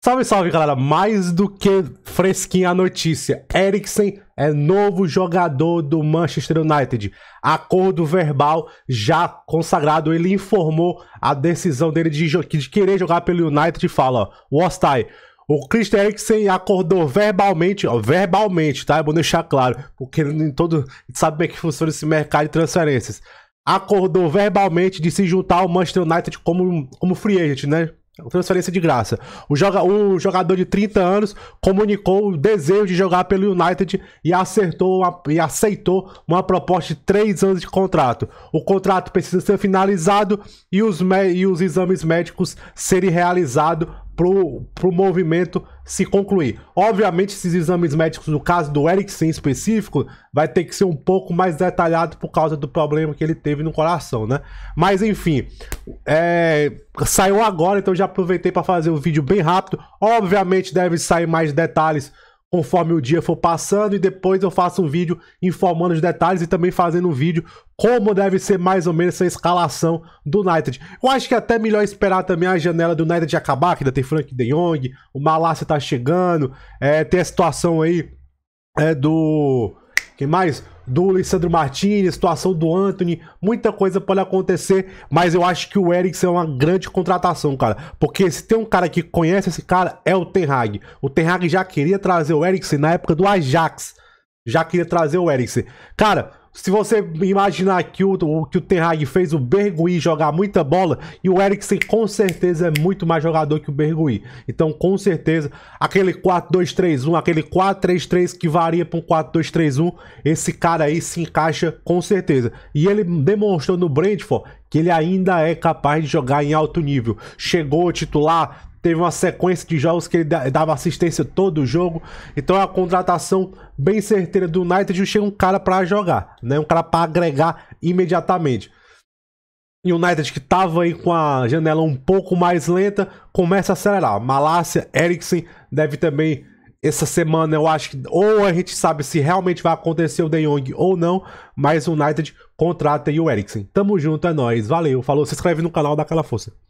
Salve, salve, galera! Mais do que fresquinha a notícia. Eriksen é novo jogador do Manchester United. Acordo verbal já consagrado. Ele informou a decisão dele de, de querer jogar pelo United e fala: ó, Wastai, o Christian Eriksen acordou verbalmente, ó, verbalmente, tá? É bom deixar claro, porque em todo sabe bem que funciona esse mercado de transferências. Acordou verbalmente de se juntar ao Manchester United como, como free agent, né? É transferência de graça. O, joga, o jogador de 30 anos comunicou o desejo de jogar pelo United e, acertou e aceitou uma proposta de 3 anos de contrato. O contrato precisa ser finalizado e os, e os exames médicos serem realizados pro, pro movimento se concluir. Obviamente, esses exames médicos, no caso do Ericsson em específico, vai ter que ser um pouco mais detalhado por causa do problema que ele teve no coração, né? Mas enfim, é... saiu agora, então já aproveitei para fazer o um vídeo bem rápido. Obviamente, deve sair mais detalhes conforme o dia for passando e depois eu faço um vídeo informando os detalhes e também fazendo um vídeo como deve ser mais ou menos essa escalação do United. Eu acho que é até melhor esperar também a janela do United acabar, que ainda tem Frank De Jong, o Malásia tá chegando, é, tem a situação aí é, do... Quem mais? do Lissandro Martini, situação do Anthony, muita coisa pode acontecer, mas eu acho que o Eriksen é uma grande contratação, cara. Porque se tem um cara que conhece esse cara, é o Ten Hag. O Ten Hag já queria trazer o Eriksen na época do Ajax. Já queria trazer o Eriksen. Cara, se você imaginar que o, que o Ten fez o Bergui jogar muita bola, e o Eriksen com certeza é muito mais jogador que o Bergui. Então, com certeza, aquele 4-2-3-1, aquele 4-3-3 que varia para um 4-2-3-1, esse cara aí se encaixa com certeza. E ele demonstrou no Brentford que ele ainda é capaz de jogar em alto nível. Chegou titular, teve uma sequência de jogos que ele dava assistência todo o jogo. Então é uma contratação bem certeira do United. Chega um cara para jogar, né? Um cara para agregar imediatamente. E o United que estava aí com a janela um pouco mais lenta, começa a acelerar. Malásia, Eriksen deve também essa semana, eu acho que ou a gente sabe se realmente vai acontecer o De Jong ou não, mas o United contrata aí o Eriksen. Tamo junto, é nóis. Valeu, falou, se inscreve no canal, dá aquela força.